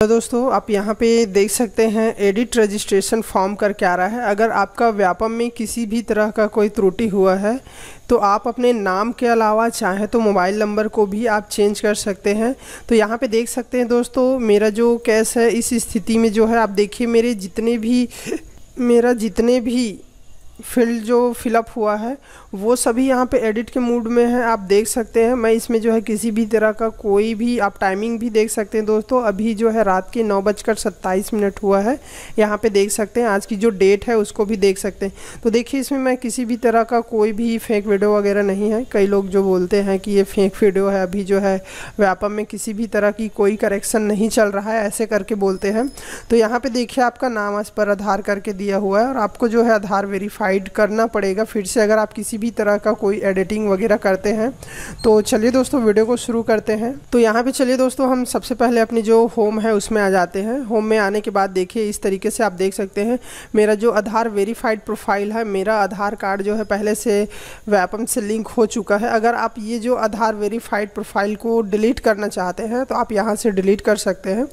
तो दोस्तों आप यहाँ पे देख सकते हैं एडिट रजिस्ट्रेशन फॉर्म करके आ रहा है अगर आपका व्यापम में किसी भी तरह का कोई त्रुटि हुआ है तो आप अपने नाम के अलावा चाहें तो मोबाइल नंबर को भी आप चेंज कर सकते हैं तो यहाँ पे देख सकते हैं दोस्तों मेरा जो कैश है इस स्थिति में जो है आप देखिए मेरे जितने भी मेरा जितने भी फिल जो फिलअप हुआ है वो सभी यहाँ पे एडिट के मूड में है आप देख सकते हैं मैं इसमें जो है किसी भी तरह का कोई भी आप टाइमिंग भी देख सकते हैं दोस्तों अभी जो है रात के नौ बजकर सत्ताईस मिनट हुआ है यहाँ पे देख सकते हैं आज की जो डेट है उसको भी देख सकते हैं तो देखिए इसमें मैं किसी भी तरह का कोई भी फेक वीडियो वगैरह नहीं है कई लोग जो बोलते हैं कि ये फेक वीडियो है अभी जो है व्यापम में किसी भी तरह की कोई करेक्शन नहीं चल रहा है ऐसे करके बोलते हैं तो यहाँ पर देखिए आपका नाम इस पर आधार करके दिया हुआ है और आपको जो है आधार वेरीफाई हाइड करना पड़ेगा फिर से अगर आप किसी भी तरह का कोई एडिटिंग वगैरह करते हैं तो चलिए दोस्तों वीडियो को शुरू करते हैं तो यहाँ पे चलिए दोस्तों हम सबसे पहले अपनी जो होम है उसमें आ जाते हैं होम में आने के बाद देखिए इस तरीके से आप देख सकते हैं मेरा जो आधार वेरीफाइड प्रोफाइल है मेरा आधार कार्ड जो है पहले से वेपम से लिंक हो चुका है अगर आप ये जो आधार वेरीफाइड प्रोफाइल को डिलीट करना चाहते हैं तो आप यहाँ से डिलीट कर सकते हैं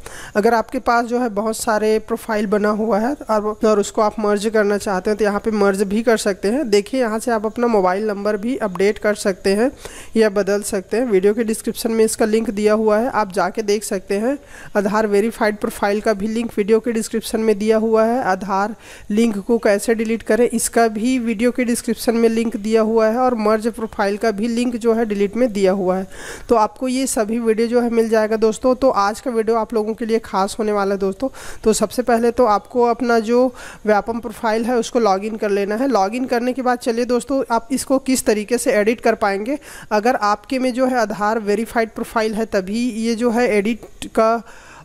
अगर आपके पास जो है बहुत सारे प्रोफाइल बना हुआ है और उसको आप मर्ज करना चाहते हैं तो यहाँ पर मर्ज भी कर सकते हैं देखिए यहाँ से आप अपना मोबाइल नंबर भी अपडेट कर सकते हैं या बदल सकते हैं वीडियो के डिस्क्रिप्शन में इसका लिंक दिया हुआ है आप जाके देख सकते हैं आधार वेरीफाइड प्रोफाइल का भी लिंक वीडियो के डिस्क्रिप्शन में दिया हुआ है आधार लिंक को कैसे डिलीट करें इसका भी वीडियो के डिस्क्रिप्शन में लिंक दिया हुआ है और मर्ज प्रोफाइल का भी लिंक जो है डिलीट में दिया हुआ है तो आपको ये सभी वीडियो जो है मिल जाएगा दोस्तों तो आज का वीडियो आप लोगों के लिए खास होने वाला है दोस्तों तो सबसे पहले तो आपको अपना जो व्यापम प्रोफाइल है उसको लॉग कर लेना करना है लॉगिन करने के बाद चलिए दोस्तों आप इसको किस तरीके से एडिट कर पाएंगे अगर आपके में जो है आधार वेरीफाइड प्रोफाइल है तभी ये जो है एडिट का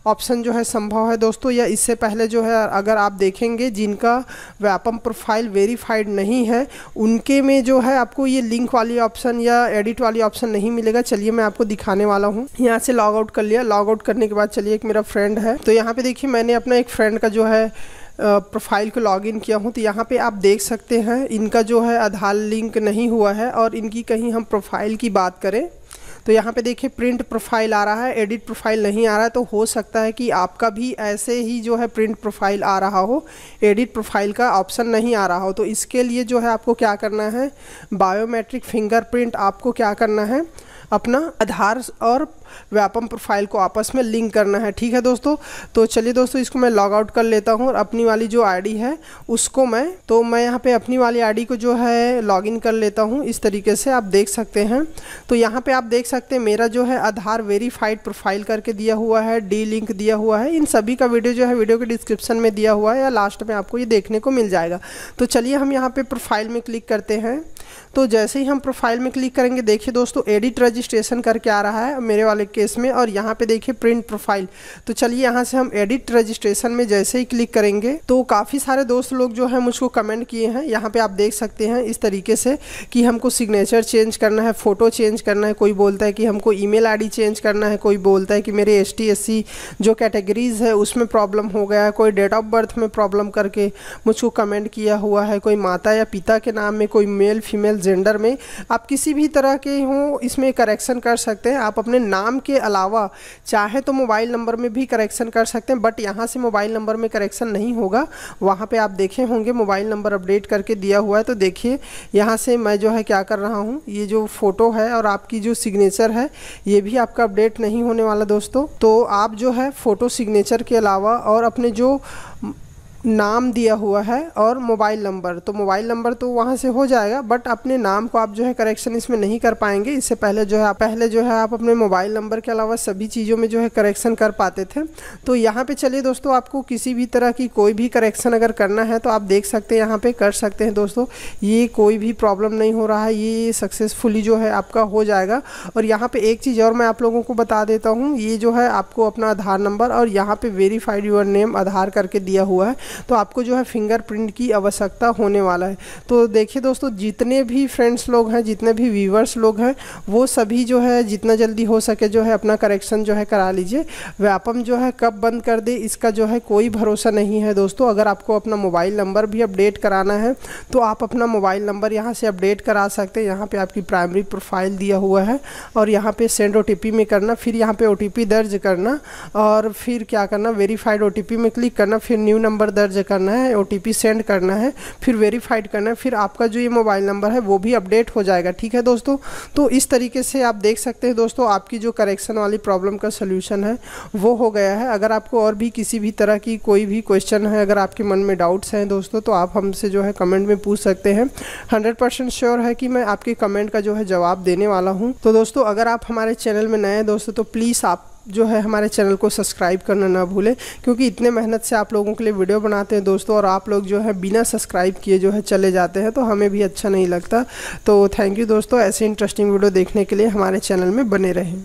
ऑप्शन जो है संभव है दोस्तों या इससे पहले जो है अगर आप देखेंगे जिनका व्यापम प्रोफाइल वेरीफाइड नहीं है उनके में जो है आपको ये लिंक वाली ऑप्शन या एडिट वाली ऑप्शन नहीं मिलेगा चलिए मैं आपको दिखाने वाला हूँ यहाँ से लॉग आउट कर लिया लॉग आउट करने के बाद चलिए एक मेरा फ्रेंड है तो यहाँ पे देखिए मैंने अपना एक फ्रेंड का जो है प्रोफाइल को लॉगिन किया हूँ तो यहाँ पे आप देख सकते हैं इनका जो है आधार लिंक नहीं हुआ है और इनकी कहीं हम प्रोफाइल की बात करें तो यहाँ पे देखिए प्रिंट प्रोफाइल आ रहा है एडिट प्रोफाइल नहीं आ रहा है तो हो सकता है कि आपका भी ऐसे ही जो है प्रिंट प्रोफाइल आ रहा हो एडिट प्रोफाइल का ऑप्शन नहीं आ रहा हो तो इसके लिए जो है आपको क्या करना है बायोमेट्रिक फिंगरप्रिंट आपको क्या करना है अपना आधार और व्यापम प्रोफाइल को आपस में लिंक करना है ठीक है दोस्तों तो चलिए दोस्तों इसको मैं लॉग आउट कर लेता हूँ और अपनी वाली जो आईडी है उसको मैं तो मैं यहाँ पे अपनी वाली आईडी को जो है लॉगिन कर लेता हूँ इस तरीके से आप देख सकते हैं तो यहाँ पे आप देख सकते हैं मेरा जो है आधार वेरीफाइड प्रोफाइल करके दिया हुआ है डी लिंक दिया हुआ है इन सभी का वीडियो जो है वीडियो के डिस्क्रिप्शन में दिया हुआ है या लास्ट में आपको ये देखने को मिल जाएगा तो चलिए हम यहाँ पर प्रोफाइल में क्लिक करते हैं तो जैसे ही हम प्रोफाइल में क्लिक करेंगे देखिए दोस्तों एडिट रजिस्ट रजिस्ट्रेशन करके आ रहा है मेरे वाले केस में और यहाँ पे देखिए प्रिंट प्रोफाइल तो चलिए यहाँ से हम एडिट रजिस्ट्रेशन में जैसे ही क्लिक करेंगे तो काफ़ी सारे दोस्त लोग जो है मुझको कमेंट किए हैं यहाँ पे आप देख सकते हैं इस तरीके से कि हमको सिग्नेचर चेंज करना है फ़ोटो चेंज करना है कोई बोलता है कि हमको ई मेल चेंज करना है कोई बोलता है कि मेरे एस टी जो कैटेगरीज़ है उसमें प्रॉब्लम हो गया है कोई डेट ऑफ बर्थ में प्रॉब्लम करके मुझको कमेंट किया हुआ है कोई माता या पिता के नाम में कोई मेल फीमेल जेंडर में आप किसी भी तरह के हों इसमें करेक्शन कर सकते हैं आप अपने नाम के अलावा चाहे तो मोबाइल नंबर में भी करेक्शन कर सकते हैं बट यहाँ से मोबाइल नंबर में करेक्शन नहीं होगा वहाँ पर आप देखे होंगे मोबाइल नंबर अपडेट करके दिया हुआ है तो देखिए यहाँ से मैं जो है क्या कर रहा हूँ ये जो फ़ोटो है और आपकी जो सिग्नेचर है ये भी आपका अपडेट नहीं होने वाला दोस्तों तो आप जो है फ़ोटो सिग्नेचर के अलावा और अपने जो नाम दिया हुआ है और मोबाइल नंबर तो मोबाइल नंबर तो वहाँ से हो जाएगा बट अपने नाम को आप जो है करेक्शन इसमें नहीं कर पाएंगे इससे पहले जो है पहले जो है आप अपने मोबाइल नंबर के अलावा सभी चीज़ों में जो है करेक्शन कर पाते थे तो यहाँ पे चलिए दोस्तों आपको किसी भी तरह की कोई भी करेक्शन अगर करना है तो आप देख सकते हैं यहाँ पर कर सकते हैं दोस्तों ये कोई भी प्रॉब्लम नहीं हो रहा है ये सक्सेसफुली जो है आपका हो जाएगा और यहाँ पर एक चीज़ और मैं आप लोगों को बता देता हूँ ये जो है आपको अपना आधार नंबर और यहाँ पर वेरीफाइड यूर नेम आधार करके दिया हुआ है तो आपको जो है फिंगरप्रिंट की आवश्यकता होने वाला है तो देखिए दोस्तों जितने भी फ्रेंड्स लोग हैं जितने भी व्यूवर्स लोग हैं वो सभी जो है जितना जल्दी हो सके जो है अपना करेक्शन जो है करा लीजिए व्यापम जो है कब बंद कर दे इसका जो है कोई भरोसा नहीं है दोस्तों अगर आपको अपना मोबाइल नंबर भी अपडेट कराना है तो आप अपना मोबाइल नंबर यहाँ से अपडेट करा सकते हैं यहाँ पर आपकी प्राइमरी प्रोफाइल दिया हुआ है और यहाँ पर सेंड ओ में करना फिर यहाँ पे ओ दर्ज करना और फिर क्या करना वेरीफाइड ओ में क्लिक करना फिर न्यू नंबर दर्ज करना है ओ सेंड करना है फिर वेरीफाइड करना है फिर आपका जो ये मोबाइल नंबर है वो भी अपडेट हो जाएगा ठीक है दोस्तों तो इस तरीके से आप देख सकते हैं दोस्तों आपकी जो करेक्शन वाली प्रॉब्लम का सोल्यूशन है वो हो गया है अगर आपको और भी किसी भी तरह की कोई भी क्वेश्चन है अगर आपके मन में डाउट्स हैं दोस्तों तो आप हमसे जो है कमेंट में पूछ सकते हैं हंड्रेड परसेंट श्योर है कि मैं आपके कमेंट का जो है जवाब देने वाला हूँ तो दोस्तों अगर आप हमारे चैनल में नए हैं दोस्तों तो प्लीज़ आप जो है हमारे चैनल को सब्सक्राइब करना ना भूलें क्योंकि इतने मेहनत से आप लोगों के लिए वीडियो बनाते हैं दोस्तों और आप लोग जो है बिना सब्सक्राइब किए जो है चले जाते हैं तो हमें भी अच्छा नहीं लगता तो थैंक यू दोस्तों ऐसे इंटरेस्टिंग वीडियो देखने के लिए हमारे चैनल में बने रहें